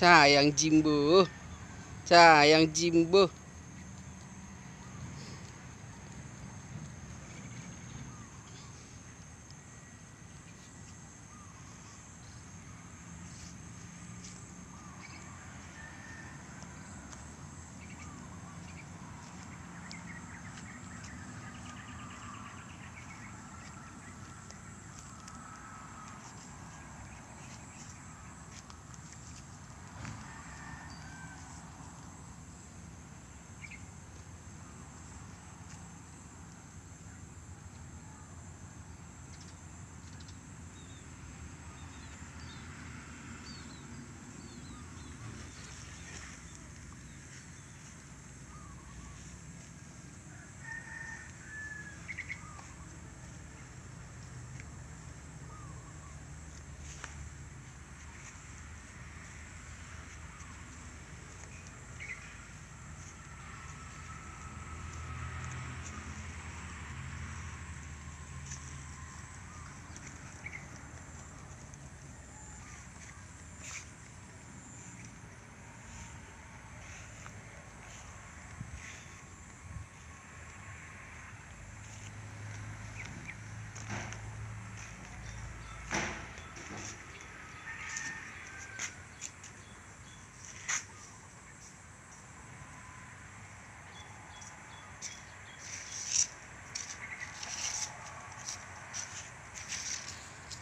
Sayang Jimbo. Sayang Jimbo.